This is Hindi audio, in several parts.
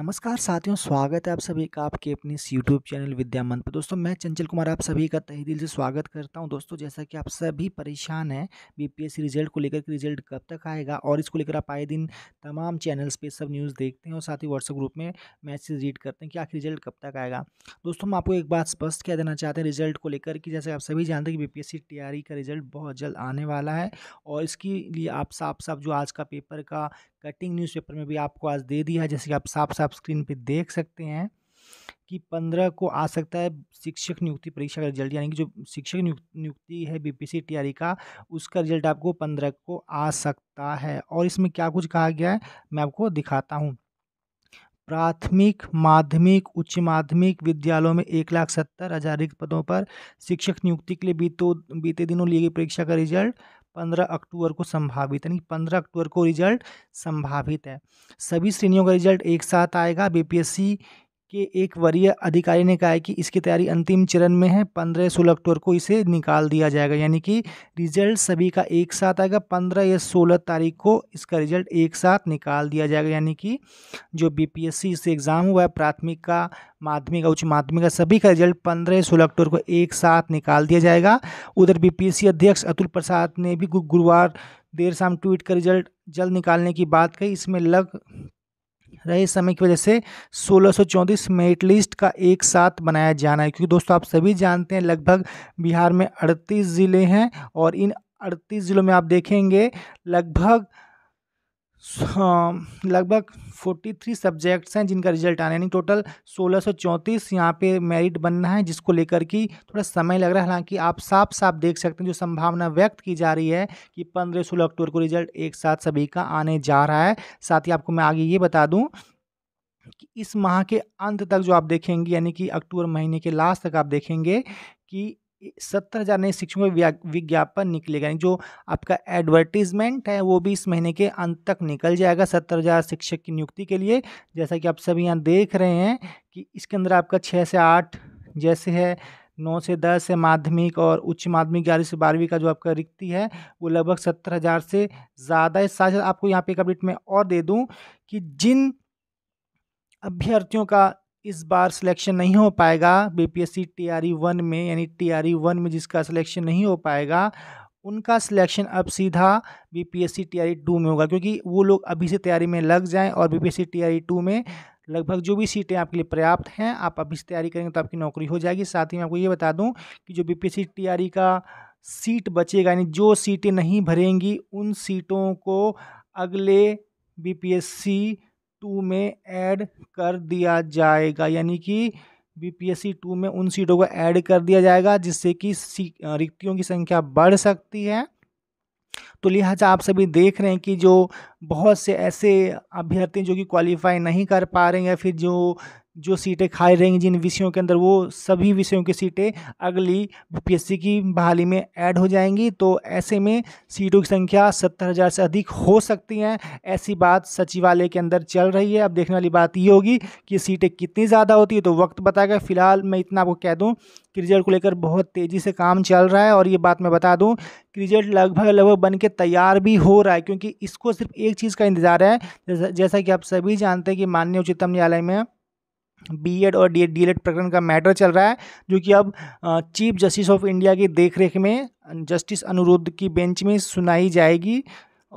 नमस्कार साथियों स्वागत है आप सभी का आपके अपने इस यूट्यूब चैनल विद्या मंत्र पर दोस्तों मैं चंचल कुमार आप सभी का तहे दिल से स्वागत करता हूं दोस्तों जैसा कि आप सभी परेशान हैं बीपीएससी रिजल्ट को लेकर के रिजल्ट कब तक आएगा और इसको लेकर आप आए दिन तमाम चैनल्स पे सब न्यूज़ देखते हैं और साथ ही व्हाट्सअप ग्रुप में मैसेज रीड करते हैं कि आखिर रिजल्ट कब तक आएगा दोस्तों हम आपको एक बात स्पष्ट कह देना चाहते हैं रिजल्ट को लेकर कि जैसे आप सभी जानते हैं कि बी तैयारी का रिजल्ट बहुत जल्द आने वाला है और इसके लिए आप साफ साफ जो आज का पेपर का कटिंग न्यूज़पेपर में भी आपको आज दे दिया है जैसे कि आप साफ साफ स्क्रीन पे देख सकते हैं कि पंद्रह को आ सकता है शिक्षक नियुक्ति परीक्षा का रिजल्ट यानी कि जो शिक्षक नियुक्ति है बीपीसी टीआरई e का उसका रिजल्ट आपको पंद्रह को आ सकता है और इसमें क्या कुछ कहा गया है मैं आपको दिखाता हूँ प्राथमिक माध्यमिक उच्च माध्यमिक विद्यालयों में एक लाख सत्तर हज़ार रिक्त पदों पर शिक्षक नियुक्ति के लिए बीतो बीते दिनों लिए गई परीक्षा का रिजल्ट पंद्रह अक्टूबर को संभावित यानी पंद्रह अक्टूबर को रिजल्ट संभावित है सभी श्रेणियों का रिजल्ट एक साथ आएगा बीपीएससी के एक वरीय अधिकारी ने कहा है कि इसकी तैयारी अंतिम चरण में है पंद्रह सोलह अक्टूबर को इसे निकाल दिया जाएगा यानी कि रिजल्ट सभी का एक साथ आएगा पंद्रह या सोलह तारीख को इसका रिजल्ट एक साथ निकाल दिया जाएगा यानी कि जो बीपीएससी पी एग्ज़ाम हुआ है प्राथमिक का माध्यमिक उच्च माध्यमिक का सभी का रिजल्ट पंद्रह सोलह अक्टूबर को एक साथ निकाल दिया जाएगा उधर बी अध्यक्ष अतुल प्रसाद ने भी गुरुवार देर शाम ट्वीट कर रिजल्ट जल्द निकालने की बात कही इसमें लग रहे समय की वजह से सोलह सौ मेरिट लिस्ट का एक साथ बनाया जाना है क्योंकि दोस्तों आप सभी जानते हैं लगभग बिहार में अड़तीस ज़िले हैं और इन अड़तीस ज़िलों में आप देखेंगे लगभग हाँ, लगभग फोर्टी थ्री सब्जेक्ट्स हैं जिनका रिजल्ट आना यानी टोटल सोलह सौ चौंतीस यहाँ पर मेरिट बनना है जिसको लेकर कि थोड़ा समय लग रहा है हालांकि आप साफ साफ देख सकते हैं जो संभावना व्यक्त की जा रही है कि पंद्रह सोलह अक्टूबर को रिजल्ट एक साथ सभी का आने जा रहा है साथ ही आपको मैं आगे ये बता दूँ कि इस माह के अंत तक जो आप देखेंगे यानी कि अक्टूबर महीने के लास्ट तक आप देखेंगे कि सत्तर हज़ार नए शिक्षकों का विज्ञापन निकलेगा जो आपका एडवर्टीजमेंट है वो भी इस महीने के अंत तक निकल जाएगा सत्तर हज़ार शिक्षक की नियुक्ति के लिए जैसा कि आप सभी यहाँ देख रहे हैं कि इसके अंदर आपका छः से आठ जैसे है नौ से दस है माध्यमिक और उच्च माध्यमिक ग्यारहवीं से बारहवीं का जो आपका रिक्ति है वो लगभग सत्तर हज़ार से ज़्यादा है साथ साथ आपको यहाँ पे एक अपडेट मैं और दे दूँ कि जिन अभ्यर्थियों का इस बार सिलेक्शन नहीं हो पाएगा बीपीएससी टीआरई वन में यानी टीआरई वन e में जिसका सिलेक्शन नहीं हो पाएगा उनका सिलेक्शन अब सीधा बीपीएससी टीआरई टू में होगा क्योंकि वो लोग अभी से तैयारी में लग जाएं और बीपीएससी टीआरई टू में लगभग जो भी सीटें आपके लिए पर्याप्त हैं आप अभी से तैयारी करेंगे तो आपकी नौकरी हो जाएगी साथ ही मैं आपको ये बता दूँ कि जो आर ई e का सीट बचेगा यानी जो सीटें नहीं भरेंगी उन सीटों को अगले बी सी टू में ऐड कर दिया जाएगा यानी कि B P S C two में उन सीटों को ऐड कर दिया जाएगा जिससे कि रिक्तियों की संख्या बढ़ सकती है तो लिहाजा आप सभी देख रहे हैं कि जो बहुत से ऐसे अभ्यर्थी जो कि क्वालिफाई नहीं कर पा रहे हैं या फिर जो जो सीटें खाली रहेंगी जिन विषयों के अंदर वो सभी विषयों की सीटें अगली यूपीएससी की बहाली में ऐड हो जाएंगी तो ऐसे में सीटों की संख्या सत्तर हज़ार से अधिक हो सकती हैं ऐसी बात सचिवालय के अंदर चल रही है अब देखने वाली बात ये होगी कि सीटें कितनी ज़्यादा होती है तो वक्त बताएगा फिलहाल मैं इतना आपको कह दूँ कि रिजल्ट को लेकर बहुत तेज़ी से काम चल रहा है और ये बात मैं बता दूँ कि रिजल्ट लगभग लगभग बन के तैयार भी हो रहा है क्योंकि इसको सिर्फ एक चीज़ का इंतज़ार है जैसा कि आप सभी जानते हैं कि माननीय उच्चतम न्यायालय में बीएड और डी डीएलएड प्रकरण का मैटर चल रहा है जो कि अब चीफ जस्टिस ऑफ इंडिया की देखरेख में जस्टिस अनुरुद्ध की बेंच में सुनाई जाएगी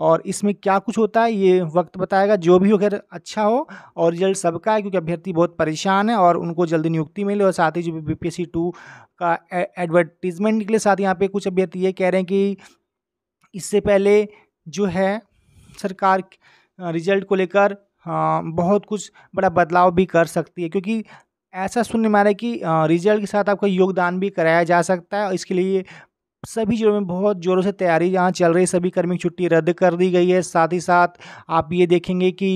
और इसमें क्या कुछ होता है ये वक्त बताएगा जो भी अगर अच्छा हो और रिजल्ट सबका है क्योंकि अभ्यर्थी बहुत परेशान है और उनको जल्दी नियुक्ति मिले और साथ ही जो बी पी टू का एडवर्टीजमेंट निकले साथ यहाँ पे कुछ अभ्यर्थी ये कह रहे हैं कि इससे पहले जो है सरकार रिजल्ट को लेकर हाँ, बहुत कुछ बड़ा बदलाव भी कर सकती है क्योंकि ऐसा सुनने में आ रहा है कि रिजल्ट के साथ आपका योगदान भी कराया जा सकता है और इसके लिए सभी जिलों में बहुत ज़ोरों से तैयारी यहाँ चल रही है सभी कर्मी छुट्टी रद्द कर दी गई है साथ ही साथ आप ये देखेंगे कि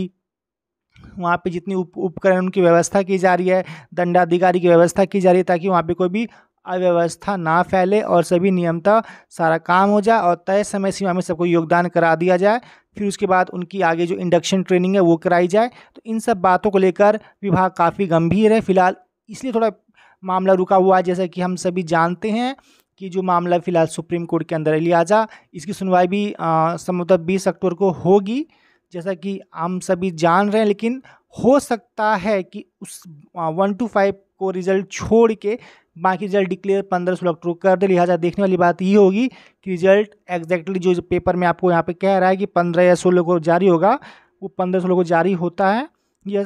वहाँ पे जितनी उप उपकरण उनकी व्यवस्था की जा रही है दंडाधिकारी की व्यवस्था की जा रही है ताकि वहाँ पे कोई भी अव्यवस्था ना फैले और सभी नियमता सारा काम हो जाए और तय समय सीमा में सबको योगदान करा दिया जाए फिर उसके बाद उनकी आगे जो इंडक्शन ट्रेनिंग है वो कराई जाए तो इन सब बातों को लेकर विभाग काफ़ी गंभीर है फिलहाल इसलिए थोड़ा मामला रुका हुआ है जैसा कि हम सभी जानते हैं कि जो मामला फिलहाल सुप्रीम कोर्ट के अंदर लिया जा इसकी सुनवाई भी संभवतः बीस अक्टूबर को होगी जैसा कि हम सभी जान रहे हैं लेकिन हो सकता है कि उस वन टू फाइव को रिज़ल्ट छोड़ के बाकी रिजल्ट डिक्लेयर पंद्रह सोलह अक्टूबर कर दे लिहाजा देखने वाली बात ये होगी कि रिजल्ट एग्जैक्टली जो पेपर में आपको यहाँ पे कह रहा है कि पंद्रह या सोलह को जारी होगा वो पंद्रह सोलह को जारी होता है या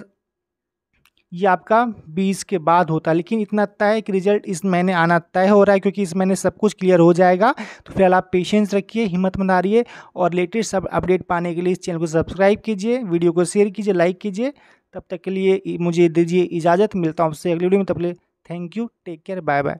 ये आपका बीस के बाद होता है लेकिन इतना तय है कि रिजल्ट इस महीने आना तय हो रहा है क्योंकि इस महीने सब कुछ क्लियर हो जाएगा तो फिलहाल आप पेशेंस रखिए हिम्मत मंद है और लेटेस्ट सब अपडेट पाने के लिए इस चैनल को सब्सक्राइब कीजिए वीडियो को शेयर कीजिए लाइक कीजिए तब तक के लिए मुझे दीजिए इजाज़त मिलता हूँ आपसे अगली वीडियो में तब thank you take care bye by